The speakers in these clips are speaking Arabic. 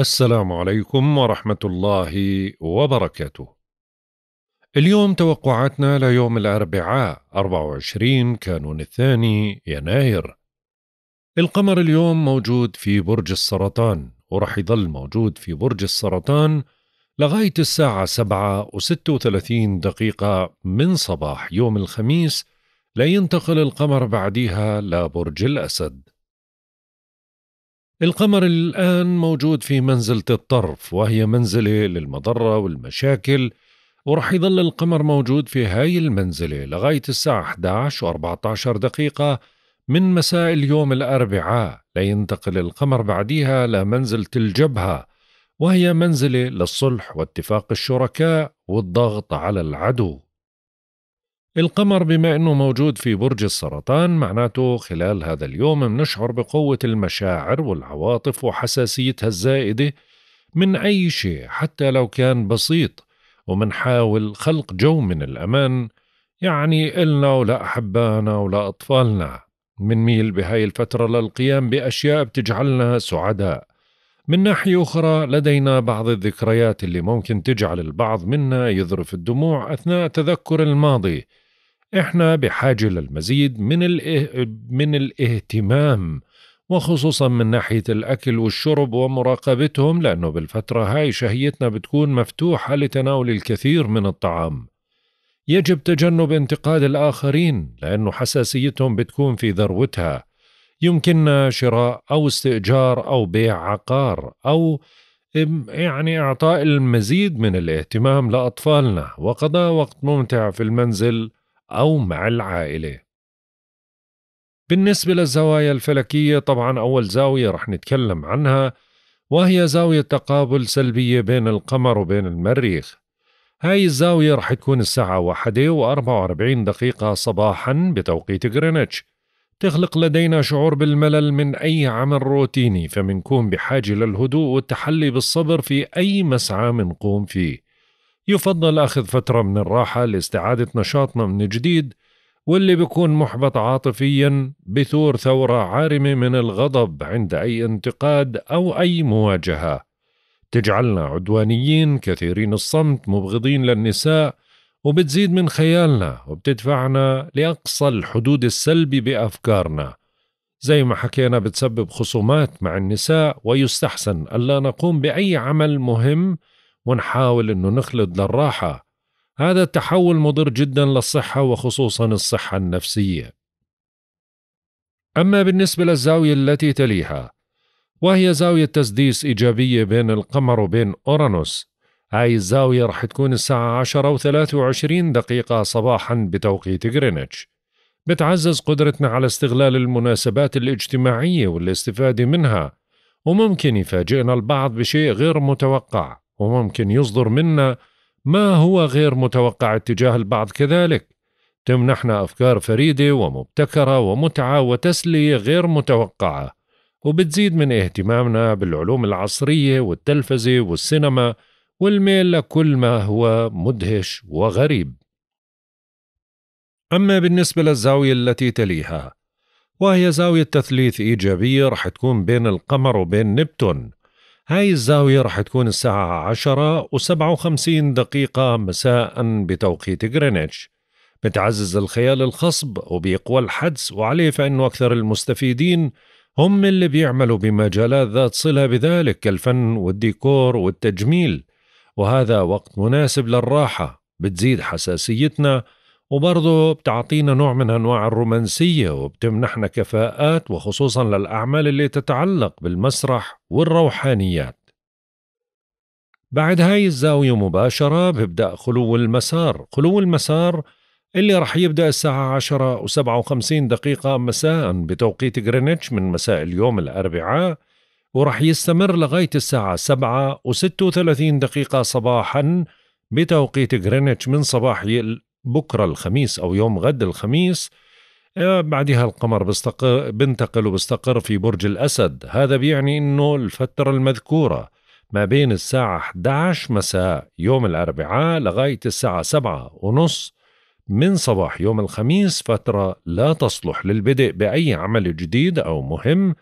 السلام عليكم ورحمة الله وبركاته. اليوم توقعاتنا ليوم الأربعاء 24 كانون الثاني يناير. القمر اليوم موجود في برج السرطان ورح يظل موجود في برج السرطان لغاية الساعة 7 و36 دقيقة من صباح يوم الخميس لينتقل القمر بعديها لبرج الأسد. القمر الآن موجود في منزلة الطرف وهي منزلة للمضرة والمشاكل ورح يظل القمر موجود في هاي المنزلة لغاية الساعة 11 و 14 دقيقة من مساء اليوم الأربعاء لينتقل القمر بعديها لمنزلة الجبهة وهي منزلة للصلح واتفاق الشركاء والضغط على العدو القمر بما انه موجود في برج السرطان معناته خلال هذا اليوم بنشعر بقوة المشاعر والعواطف وحساسيتها الزائدة من أي شيء حتى لو كان بسيط ومنحاول خلق جو من الأمان يعني إلنا ولا أحبانا ولا أطفالنا منميل بهاي الفترة للقيام بأشياء بتجعلنا سعداء من ناحية أخرى لدينا بعض الذكريات اللي ممكن تجعل البعض منا يذرف الدموع أثناء تذكر الماضي احنا بحاجه للمزيد من الاه... من الاهتمام وخصوصا من ناحيه الاكل والشرب ومراقبتهم لانه بالفتره هاي شهيتنا بتكون مفتوحه لتناول الكثير من الطعام يجب تجنب انتقاد الآخرين لأنه حساسيتهم بتكون في ذروتها يمكننا شراء أو استئجار أو بيع عقار أو يعني إعطاء المزيد من الاهتمام لأطفالنا وقضاء وقت ممتع في المنزل أو مع العائلة بالنسبة للزوايا الفلكية طبعا أول زاوية رح نتكلم عنها وهي زاوية تقابل سلبية بين القمر وبين المريخ هاي الزاوية رح تكون الساعة واحدة وأربعة وأربعين دقيقة صباحا بتوقيت غرينتش تخلق لدينا شعور بالملل من أي عمل روتيني فمنكون بحاجة للهدوء والتحلي بالصبر في أي مسعى منقوم فيه يفضل أخذ فترة من الراحة لاستعادة نشاطنا من جديد واللي بيكون محبط عاطفيا بثور ثورة عارمة من الغضب عند أي انتقاد أو أي مواجهة تجعلنا عدوانيين كثيرين الصمت مبغضين للنساء وبتزيد من خيالنا وبتدفعنا لأقصى الحدود السلبي بأفكارنا زي ما حكينا بتسبب خصومات مع النساء ويستحسن ألا نقوم بأي عمل مهم ونحاول أنه نخلد للراحة هذا التحول مضر جدا للصحة وخصوصا الصحة النفسية أما بالنسبة للزاوية التي تليها وهي زاوية تسديس إيجابية بين القمر وبين أورانوس هاي الزاوية رح تكون الساعة 10 و 23 دقيقة صباحا بتوقيت غرينتش بتعزز قدرتنا على استغلال المناسبات الاجتماعية والاستفادة منها وممكن يفاجئنا البعض بشيء غير متوقع وممكن يصدر منا ما هو غير متوقع اتجاه البعض كذلك تمنحنا أفكار فريدة ومبتكرة ومتعة وتسلية غير متوقعة وبتزيد من اهتمامنا بالعلوم العصرية والتلفزة والسينما والميل لكل ما هو مدهش وغريب أما بالنسبة للزاوية التي تليها وهي زاوية تثليث إيجابية رح تكون بين القمر وبين نبتون هاي الزاوية رح تكون الساعة عشرة وسبعة وخمسين دقيقة مساء بتوقيت غرينتش بتعزز الخيال الخصب وبيقوى الحدس وعليه فإنه أكثر المستفيدين هم اللي بيعملوا بمجالات ذات صلة بذلك كالفن والديكور والتجميل وهذا وقت مناسب للراحة بتزيد حساسيتنا وبرضه بتعطينا نوع من أنواع الرومانسية وبتمنحنا كفاءات وخصوصا للأعمال اللي تتعلق بالمسرح والروحانيات بعد هاي الزاوية مباشرة ببدأ خلو المسار خلو المسار اللي رح يبدأ الساعة 10 و 57 دقيقة مساء بتوقيت غرينتش من مساء اليوم الأربعاء ورح يستمر لغاية الساعة 7 و 36 دقيقة صباحا بتوقيت غرينتش من صباح بكرة الخميس أو يوم غد الخميس آه، بعدها القمر بنتقل وبستقر في برج الأسد هذا بيعني أنه الفترة المذكورة ما بين الساعة 11 مساء يوم الأربعاء لغاية الساعة 7 ونص من صباح يوم الخميس فترة لا تصلح للبدء بأي عمل جديد أو مهم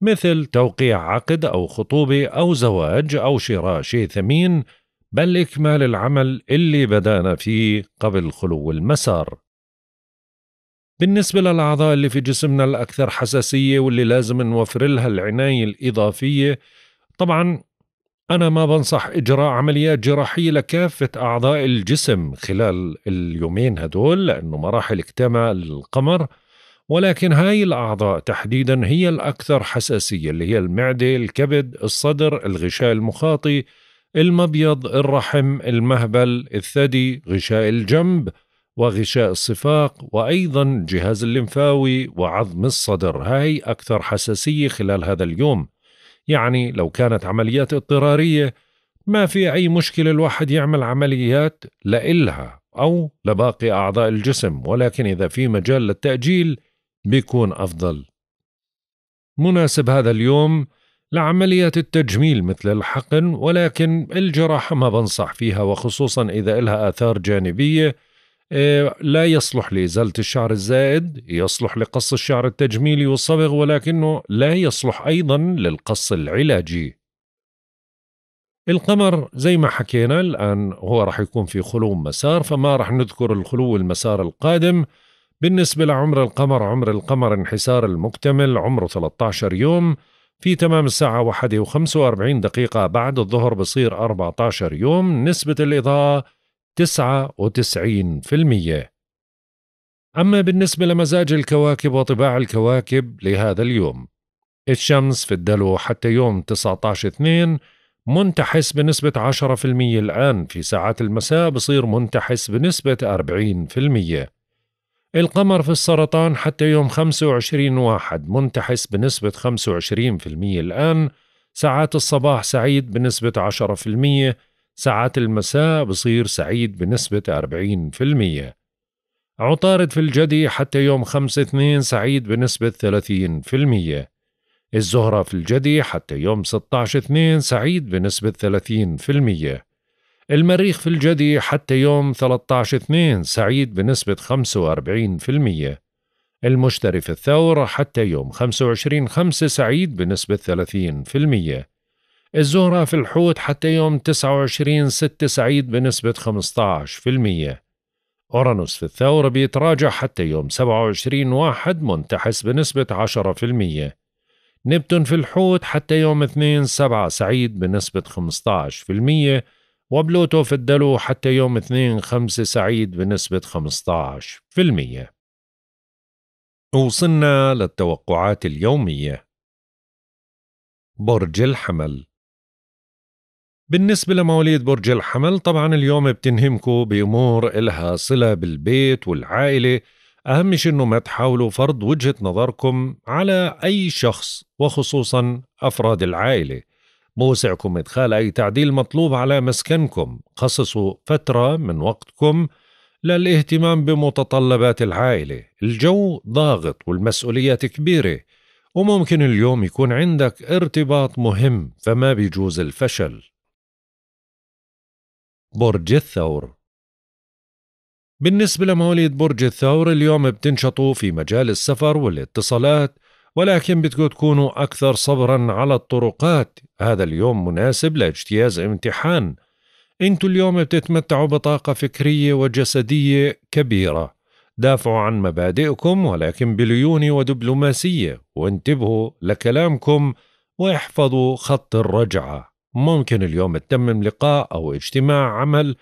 مثل توقيع عقد أو خطوبة أو زواج أو شراء شيء ثمين بل إكمال العمل اللي بدأنا فيه قبل خلو المسار بالنسبة للأعضاء اللي في جسمنا الأكثر حساسية واللي لازم نوفر لها العناية الإضافية طبعا أنا ما بنصح إجراء عمليات جراحية لكافة أعضاء الجسم خلال اليومين هدول لأنه مراحل اكتمال القمر ولكن هاي الأعضاء تحديدا هي الأكثر حساسية اللي هي المعدة، الكبد، الصدر، الغشاء المخاطي، المبيض الرحم المهبل الثدي غشاء الجنب وغشاء الصفاق وأيضا الجهاز الليمفاوي وعظم الصدر هاي أكثر حساسية خلال هذا اليوم يعني لو كانت عمليات اضطرارية ما في أي مشكلة الواحد يعمل عمليات لإلها أو لباقي أعضاء الجسم ولكن إذا في مجال للتأجيل بيكون أفضل مناسب هذا اليوم لعمليات التجميل مثل الحقن ولكن الجراحة ما بنصح فيها وخصوصا إذا إلها آثار جانبية إيه، لا يصلح لإزالة الشعر الزائد يصلح لقص الشعر التجميلي والصبغ ولكنه لا يصلح أيضا للقص العلاجي القمر زي ما حكينا الآن هو راح يكون في خلو مسار فما راح نذكر الخلو المسار القادم بالنسبة لعمر القمر عمر القمر انحسار المكتمل عمره 13 يوم في تمام الساعة 1 دقيقة بعد الظهر بصير 14 يوم نسبة الإضاءة 99% أما بالنسبة لمزاج الكواكب وطباع الكواكب لهذا اليوم الشمس في الدلو حتى يوم 19 2 منتحس بنسبة 10% الآن في ساعات المساء بصير منتحس بنسبة 40% القمر في السرطان حتى يوم 25 واحد منتحس بنسبة 25% الآن ساعات الصباح سعيد بنسبة 10% ساعات المساء بصير سعيد بنسبة 40% عطارد في الجدي حتى يوم 5 2 سعيد بنسبة 30% الزهرة في الجدي حتى يوم 16 2 سعيد بنسبة 30% المريخ في الجدي حتى يوم 13/2 سعيد بنسبة 45%، المشتري في الثور حتى يوم 25/5 سعيد بنسبة 30%، الزهرة في الحوت حتى يوم 29/6 سعيد بنسبة 15%، أورانوس في الثور بيتراجع حتى يوم 27 واحد منتحس بنسبة 10%. نبتون في الحوت حتى يوم 2 7 سعيد بنسبة 15% وبلوتو في الدلو حتى يوم 2 5 سعيد بنسبة 15% وصلنا للتوقعات اليومية برج الحمل بالنسبة لمواليد برج الحمل طبعا اليوم بتنهمكوا بأمور إلها صلة بالبيت والعائلة أهم شيء إنه ما تحاولوا فرض وجهة نظركم على أي شخص وخصوصا أفراد العائلة موسعكم إدخال أي تعديل مطلوب على مسكنكم خصصوا فترة من وقتكم للاهتمام بمتطلبات العائلة الجو ضاغط والمسؤوليات كبيرة وممكن اليوم يكون عندك ارتباط مهم فما بيجوز الفشل برج الثور بالنسبة لمواليد برج الثور اليوم بتنشطوا في مجال السفر والاتصالات ولكن بدكم تكونوا أكثر صبرا على الطرقات هذا اليوم مناسب لاجتياز امتحان انتوا اليوم بتتمتعوا بطاقة فكرية وجسدية كبيرة دافعوا عن مبادئكم ولكن بليونة ودبلوماسية وانتبهوا لكلامكم واحفظوا خط الرجعة ممكن اليوم تتمم لقاء أو اجتماع عمل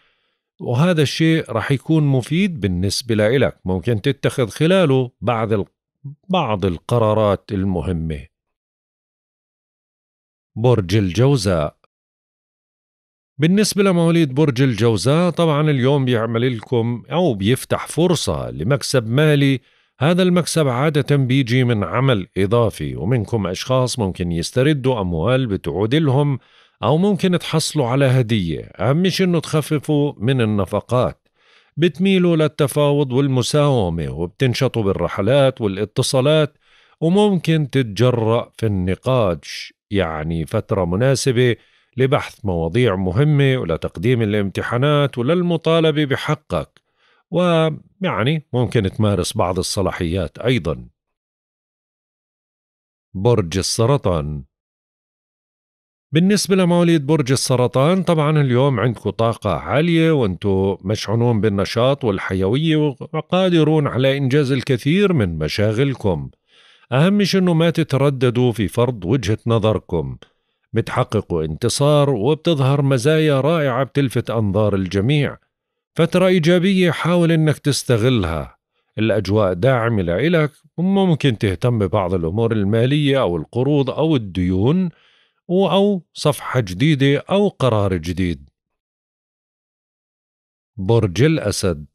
وهذا الشيء رح يكون مفيد بالنسبة لإلك ممكن تتخذ خلاله بعض القرارات بعض القرارات المهمة برج الجوزاء بالنسبة لمواليد برج الجوزاء طبعا اليوم بيعمل لكم أو بيفتح فرصة لمكسب مالي هذا المكسب عادة بيجي من عمل إضافي ومنكم أشخاص ممكن يستردوا أموال بتعود لهم أو ممكن تحصلوا على هدية أهم شيء أنه تخففوا من النفقات بتميلوا للتفاوض والمساومة وبتنشطوا بالرحلات والاتصالات وممكن تتجرأ في النقاش يعني فترة مناسبة لبحث مواضيع مهمة ولتقديم الامتحانات وللمطالبة بحقك ويعني ممكن تمارس بعض الصلاحيات أيضا برج السرطان بالنسبة لمواليد برج السرطان طبعا اليوم عندكم طاقة عالية وانتم مشحونون بالنشاط والحيوية وقادرون على إنجاز الكثير من مشاغلكم أهم شيء أنه ما تترددوا في فرض وجهة نظركم بتحققوا انتصار وبتظهر مزايا رائعة بتلفت أنظار الجميع فترة إيجابية حاول أنك تستغلها الأجواء داعمة لإلك وممكن تهتم ببعض الأمور المالية أو القروض أو الديون أو صفحة جديدة أو قرار جديد برج الأسد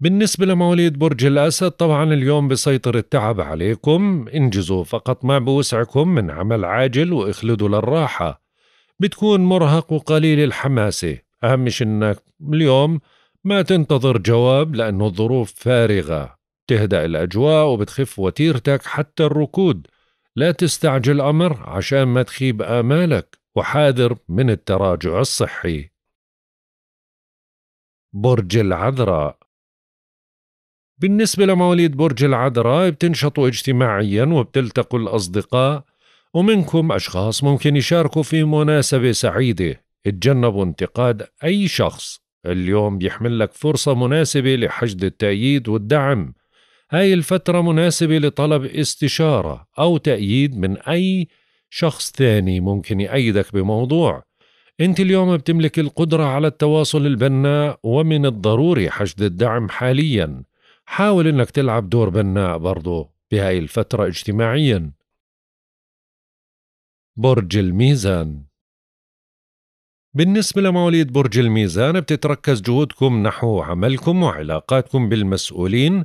بالنسبة لمواليد برج الأسد طبعا اليوم بسيطر التعب عليكم انجزوا فقط ما بوسعكم من عمل عاجل واخلدوا للراحة بتكون مرهق وقليل الحماسة أهم شي إنك اليوم ما تنتظر جواب لأنه الظروف فارغة تهدأ الأجواء وبتخف وتيرتك حتى الركود لا تستعجل أمر عشان ما تخيب آمالك وحاذر من التراجع الصحي برج العذراء بالنسبة لمواليد برج العذراء بتنشطوا اجتماعيا وبتلتقوا الأصدقاء ومنكم أشخاص ممكن يشاركوا في مناسبة سعيدة اتجنبوا انتقاد أي شخص اليوم بيحمل لك فرصة مناسبة لحشد التأييد والدعم هاي الفترة مناسبة لطلب استشارة أو تأييد من أي شخص ثاني ممكن يأيدك بموضوع أنت اليوم بتملك القدرة على التواصل البناء ومن الضروري حشد الدعم حاليا حاول أنك تلعب دور بناء برضو بهاي الفترة اجتماعيا برج الميزان بالنسبة لمواليد برج الميزان بتتركز جهودكم نحو عملكم وعلاقاتكم بالمسؤولين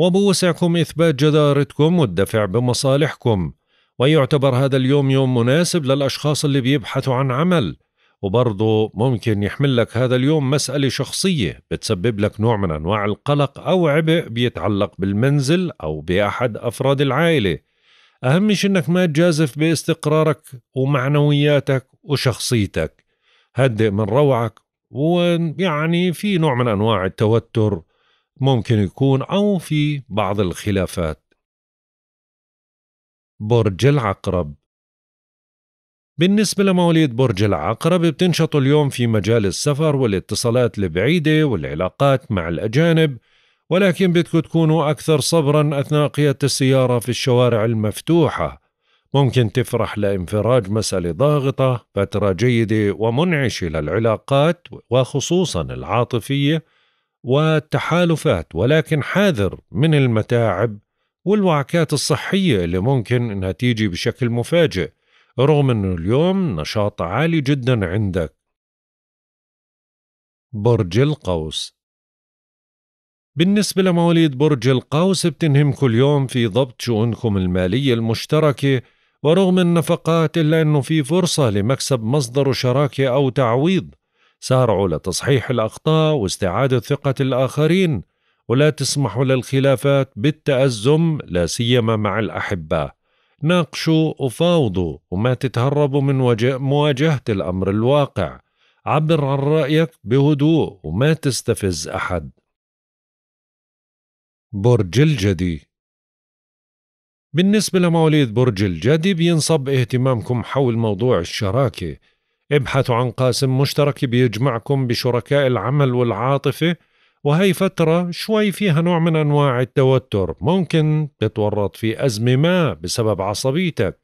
وبوسعكم إثبات جدارتكم والدفع بمصالحكم ويعتبر هذا اليوم يوم مناسب للأشخاص اللي بيبحثوا عن عمل وبرضه ممكن يحمل لك هذا اليوم مسألة شخصية بتسبب لك نوع من أنواع القلق أو عبء بيتعلق بالمنزل أو بأحد أفراد العائلة أهم شيء أنك ما تجازف باستقرارك ومعنوياتك وشخصيتك هدئ من روعك ويعني في نوع من أنواع التوتر ممكن يكون أو في بعض الخلافات برج العقرب بالنسبة لمواليد برج العقرب بتنشطوا اليوم في مجال السفر والاتصالات البعيدة والعلاقات مع الأجانب ولكن بدكم تكونوا أكثر صبرا أثناء قيادة السيارة في الشوارع المفتوحة ممكن تفرح لانفراج مسألة ضاغطة فترة جيدة ومنعشة للعلاقات وخصوصا العاطفية والتحالفات ولكن حاذر من المتاعب والوعكات الصحية اللي ممكن انها تيجي بشكل مفاجئ رغم انه اليوم نشاط عالي جدا عندك برج القوس بالنسبة لمواليد برج القوس بتنهم كل يوم في ضبط شؤونكم المالية المشتركة ورغم النفقات إلا أنه في فرصة لمكسب مصدر شراكة أو تعويض سارعوا لتصحيح الأخطاء واستعادة ثقة الآخرين ولا تسمحوا للخلافات بالتأزم لا سيما مع الأحبة ناقشوا وفاوضوا وما تتهربوا من مواجهة الأمر الواقع عبر عن رأيك بهدوء وما تستفز أحد برج الجدي بالنسبة لمواليد برج الجدي بينصب اهتمامكم حول موضوع الشراكة ابحثوا عن قاسم مشترك بيجمعكم بشركاء العمل والعاطفة وهي فترة شوي فيها نوع من أنواع التوتر ممكن تتورط في أزمة ما بسبب عصبيتك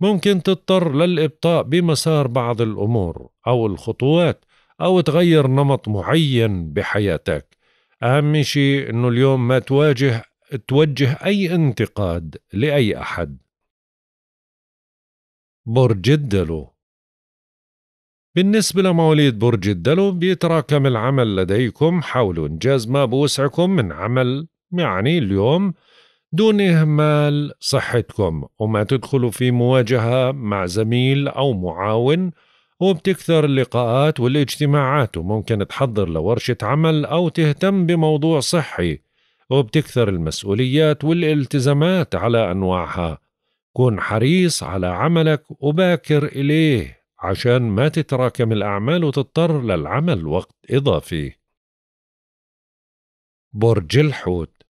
ممكن تضطر للإبطاء بمسار بعض الأمور أو الخطوات أو تغير نمط معين بحياتك أهم شيء أنه اليوم ما تواجه توجه أي انتقاد لأي أحد برج الدلو بالنسبة لمواليد برج الدلو بيتراكم العمل لديكم حاولوا إنجاز ما بوسعكم من عمل يعني اليوم دون إهمال صحتكم وما تدخلوا في مواجهة مع زميل أو معاون وبتكثر اللقاءات والاجتماعات وممكن تحضر لورشة عمل أو تهتم بموضوع صحي وبتكثر المسؤوليات والالتزامات على أنواعها كن حريص على عملك وباكر إليه عشان ما تتراكم الأعمال وتضطر للعمل وقت إضافي برج الحوت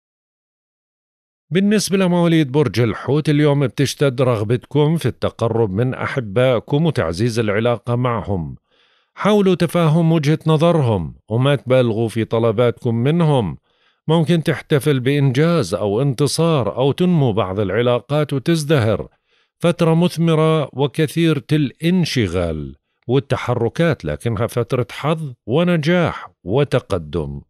بالنسبة لمواليد برج الحوت اليوم بتشتد رغبتكم في التقرب من أحبائكم وتعزيز العلاقة معهم حاولوا تفهم وجهة نظرهم وما تبالغوا في طلباتكم منهم ممكن تحتفل بإنجاز أو انتصار أو تنمو بعض العلاقات وتزدهر فترة مثمرة وكثيرة الانشغال والتحركات لكنها فترة حظ ونجاح وتقدم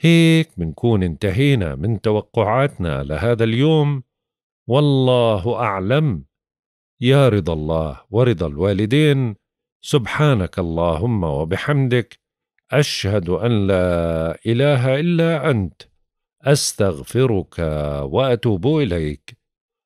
هيك بنكون انتهينا من توقعاتنا لهذا اليوم والله أعلم يا رضا الله ورضا الوالدين سبحانك اللهم وبحمدك أشهد أن لا إله إلا أنت أستغفرك وأتوب إليك